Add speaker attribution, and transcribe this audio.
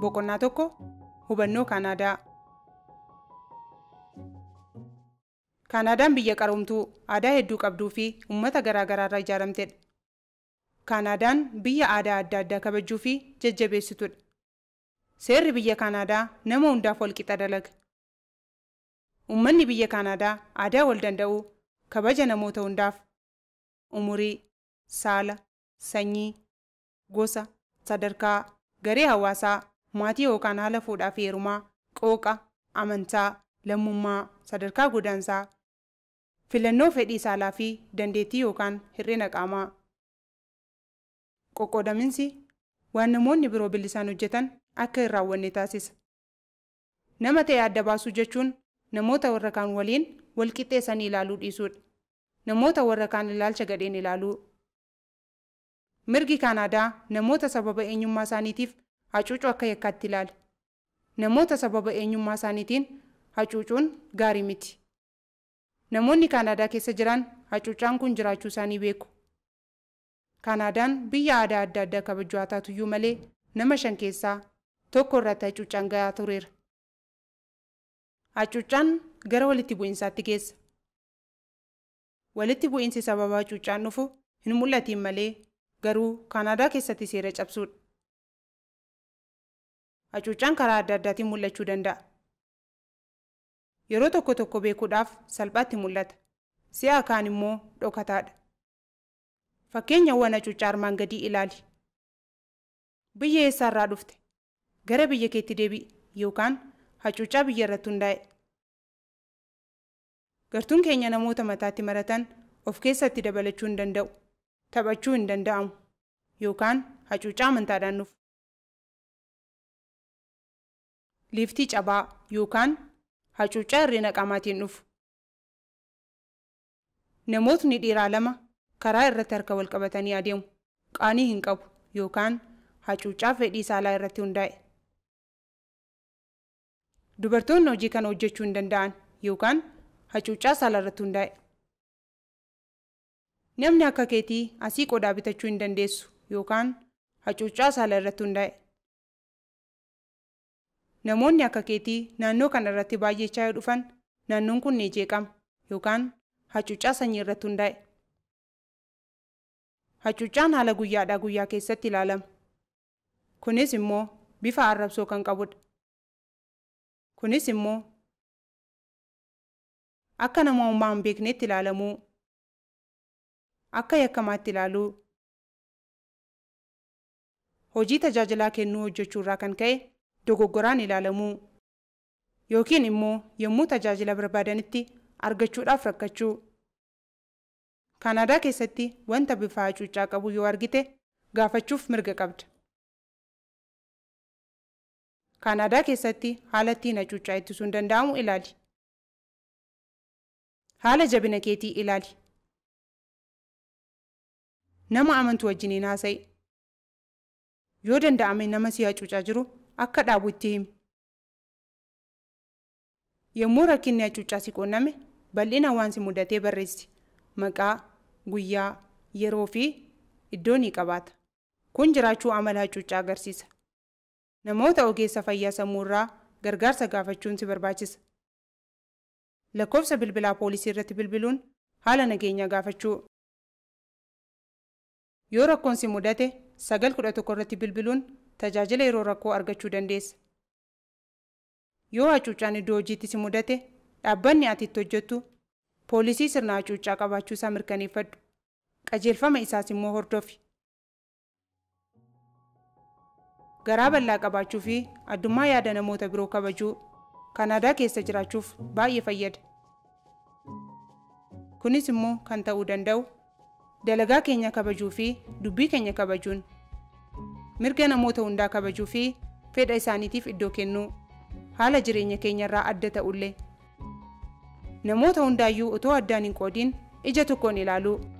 Speaker 1: Boqonnaa tokko hubannoo Kaanaadaa. Kaanaadaan biyya qaroomtuu aadaa hedduu qabduu fi uummata garaa garaa irraa ijaaramtedha. Kaanaadaan biyya aadaa adda addaa kabajuu fi jajjabeessituudha. Seerri biyya Kaanaadaa nama hundaaf wal qixa dalaga. Uummanni biyya Kaanaadaa aadaa wal danda'uu kabaja namoota hundaaf umurii, saala, sanyii, gosa, sadarkaa, garee hawaasaa maatii yookaan haala fuudhaaf heerumaa, qooqa, amantaa, lammummaa, sadarkaa godaansaa, filannoo fedhii saalaa fi dandeettii yookaan hir'ina qaamaa. Qoqqoodaminsi waan namoonni biroo bilisaan hojjetan akka hin raawwanne taasisa. Nama ta'e adda baasuu jechuun namoota warra kaan waliin wal qixxeessanii ilaaluu dha Namoota warra kaan ilaalcha gadheen ilaaluu. Mirgi Kaanaadaa namoota sababa eenyummaa isaaniitiif hacuucuu akka yakkaatti ilaala Namoota sababa eenyummaa isaaniitiin hacuucuun gaarii miti. Namoonni Kaanaadaa keessa jiran hacuucaan kun jiraachuu isaanii beeku. Kaanaadaan biyya aadaa adda addaa kabaju haa malee nama shan keessaa tokko irratti hacuucaan gahaa tureera. Hacuucaan gara walitti bu'insaatti geessa. Walitti bu'insi sababa hacuucaan dhufu hin mul'atiin malee garuu Kaanaadaa keessatti seera cabsuudha. hacuuccaan karaa adda addaatiin mul'achuu danda'a. Yeroo tokko tokko beekuudhaaf salphaatti mul'ata. Si'a kaan immoo dhokataadha. Fakkeenyawwan hacuuccaa armaan gadii ilaali. Biyya eessaarraa dhufte? Gara biyya keetti deebi'e yookaan hacuucaa biyya irratti hundaa'e. Gartuun keenya namoota mataatti maratan of keessatti dabalachuu hin danda'u. Taphachuu hin danda'amu yookaan hacuucaa amantaadhaan liiftii cabaa yookaan hacuucaa hirreena qaamaatiin dhufu. Namootni dhiiraa lama karaa irratti harka wal qabatanii adeemu qaanii hin qabu yookaan hacuucaa fedhii saalaa irratti hundaa'e. Dubartoonni hojii kana hojjechuu hin danda'an yookaan hacuucaa saalaa irratti hundaa'e. Namni akka keetii asii qodaa bitachuu hin dandeessu yookaan hacuucaa saalaa irratti hundaa'e. namoonni akka keetii naannoo kana irratti baay'echaa dhufan naannoon kun ni jeeqama yookaan hacuuccaa sanyii irratti hundaa'e. Hacuuccaan haala guyyaadhaa guyyaa keessatti ilaalama. Kunis immoo bifa arrabsoo kan qabudha. Kunis immoo akka nama uumaa hin beekneetti ilaalamuu, akka yakkamaatti ilaaluu, hojii tajaajilaa kennuu hojjechuu irraa kan ka'e dogoggoraan ilaalamuu yookiin immoo yommuu tajaajila barbaadanitti argachuudhaaf rakkachuu. Kaanaadaa keessatti wanta bifa hacuuccaa qabu yoo argite gaafachuuf mirga qabda. Kaanaadaa keessatti haalattiin ittiin hacuuccaa ittisuun danda'amu ilaali. Haala jabina keetii ilaali. Nama amantu wajjiniin haasa'i. Yoo danda'ame nama si hacuucaa jiru akka dhaabu itti Yommuu rakkinni acuuccaa si qonname bal'ina waan si mudatee barreessi maqaa, guyyaa, yeroo fi iddoo ni qabaata. Kun jiraachuu amala acuuccaa agarsiisa. Namoota ogeessa fayyaa sammuu irraa gargaarsa gaafachuun si barbaachisa. Lakkoofsa bilbilaa poolisii irratti bilbiluun haala nageenyaa gaafachuu. Yoo rakkoon si mudate tokko irratti bilbiluun tajaajila yeroo rakkoo argachuu dandeessa. Yoo hacuucaan iddoo hojiitti si mudate dhaabbanni atitti hojjettu poolisii sirna hacuucaa isaa mirkaneeffadhu. Qajeelfama isaas immoo hordofi. Garaa bal'aa qabaachuu fi addummaa yaada namoota biroo kabajuu Kanaadaa keessa jiraachuuf baay'ee fayyada. Kunis immoo kan ta'uu danda'u dalagaa keenya kabajuu fi dubbii keenya kabajuun mirga namoota hundaa kabajuu fi fedha isaaniitiif iddoo kennuu haala jireenya keenyarraa adda ta'ullee namoota hundaayyuu otoo addaan hin qoodiin ija tokkoon ilaaluu